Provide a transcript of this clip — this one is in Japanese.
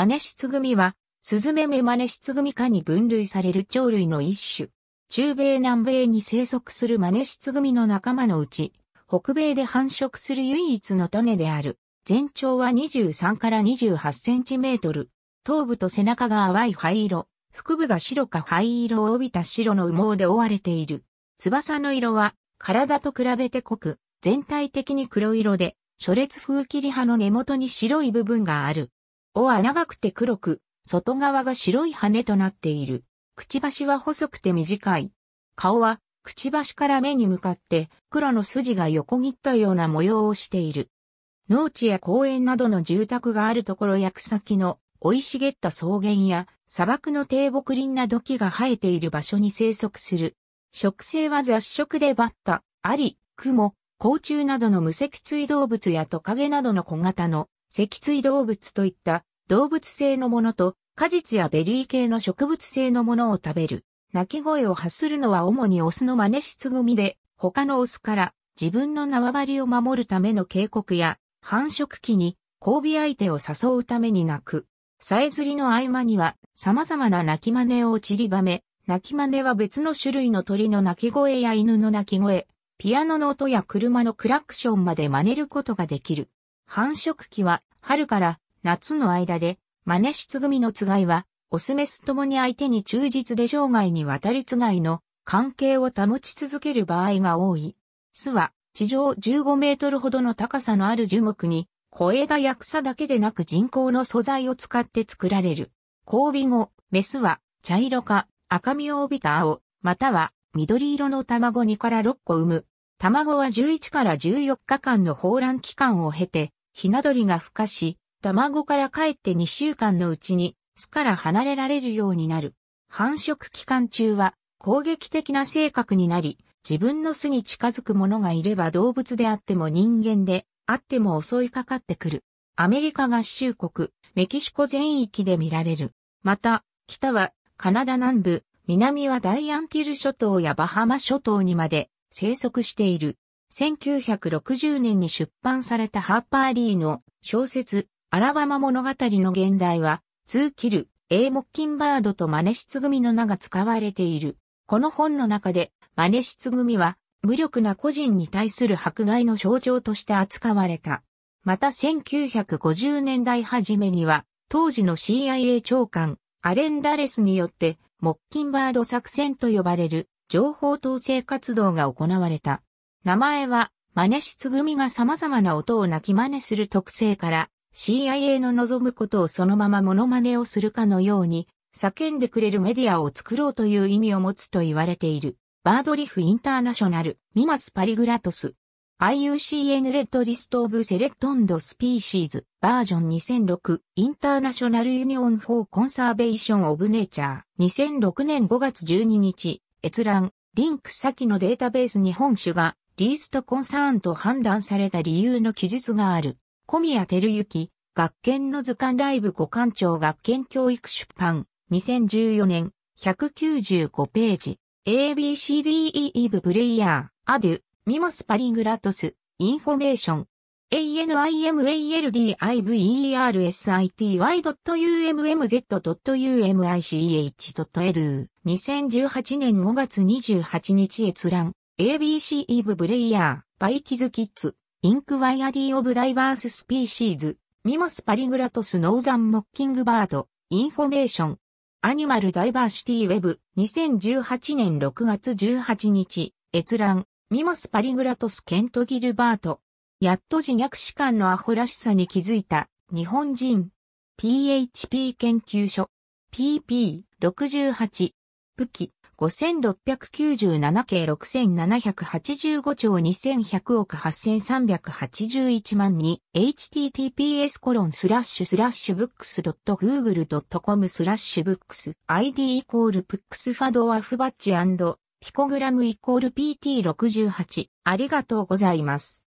真似グ組は、スズメメマネシツグミ科に分類される鳥類の一種。中米南米に生息するマネシツグミの仲間のうち、北米で繁殖する唯一の種である。全長は23から28センチメートル。頭部と背中が淡い灰色。腹部が白か灰色を帯びた白の羽毛で覆われている。翼の色は体と比べて濃く、全体的に黒色で、初列風切り派の根元に白い部分がある。尾は長くて黒く、外側が白い羽となっている。くちばしは細くて短い。顔は、くちばしから目に向かって、黒の筋が横切ったような模様をしている。農地や公園などの住宅があるところや草木の生い茂った草原や砂漠の低木林など木が生えている場所に生息する。植生は雑食でバッタ、アリ、クモ、甲虫などの無脊椎動物やトカゲなどの小型の脊椎動物といった動物性のものと果実やベリー系の植物性のものを食べる。鳴き声を発するのは主にオスの真似しつ組で、他のオスから自分の縄張りを守るための警告や、繁殖期に交尾相手を誘うために鳴く。さえずりの合間には様々な鳴き真似を散りばめ、鳴き真似は別の種類の鳥の鳴き声や犬の鳴き声、ピアノの音や車のクラクションまで真似ることができる。繁殖期は春から夏の間で、真似しつ組のつがいは、オスメスともに相手に忠実で生涯にわたりつがいの関係を保ち続ける場合が多い。巣は地上15メートルほどの高さのある樹木に、小枝や草だけでなく人工の素材を使って作られる。交尾後、メスは茶色か赤みを帯びた青、または緑色の卵2から6個産む。卵は11から14日間の放卵期間を経て、ひな鳥が孵化し、卵から帰って2週間のうちに巣から離れられるようになる。繁殖期間中は攻撃的な性格になり、自分の巣に近づく者がいれば動物であっても人間であっても襲いかかってくる。アメリカ合衆国、メキシコ全域で見られる。また、北はカナダ南部、南はダイアンティル諸島やバハマ諸島にまで生息している。1960年に出版されたハーパーリーの小説、アラバマ物語の現代は、ツーキル、A モッキンバードとマネシツ組の名が使われている。この本の中で、マネシツ組は、無力な個人に対する迫害の象徴として扱われた。また1950年代初めには、当時の CIA 長官、アレン・ダレスによって、モッキンバード作戦と呼ばれる情報統制活動が行われた。名前は、マネシツ組が様々な音を鳴き真似する特性から、CIA の望むことをそのままモノマネをするかのように、叫んでくれるメディアを作ろうという意味を持つと言われている。バードリフインターナショナル、ミマスパリグラトス。IUCN レッドリストオブセレクトンドスピーシーズバージョン2006インターナショナルユニオンフォーコンサーベーションオブネイチャー2006年5月12日閲覧リンク先のデータベース日本種がリーストコンサーンと判断された理由の記述がある。小宮照之、学研の図鑑ライブ五館長学研教育出版、2014年、195ページ、ABCDE イブプレイヤー、アデュ、ミモスパリグラトス、インフォメーション、animaldiversity.ummz.umich.edu2018 年5月28日閲覧 ABC イブブレイヤーバイキズキッズインクワイアリー・オブ・ダイバース・スピーシーズ、ミモス・パリグラトス・ノーザン・モッキングバード、インフォメーション、アニマル・ダイバーシティ・ウェブ、2018年6月18日、閲覧、ミモス・パリグラトス・ケント・ギルバート、やっと自虐士官のアホらしさに気づいた、日本人、PHP 研究所、PP68、武器、5697系6785兆2100億8381万に https コロンスラッシュスラッシュブックス .google.com スラッシュブックス id イコールプックスファドワフバッジピコグラムイコール PT68 ありがとうございます。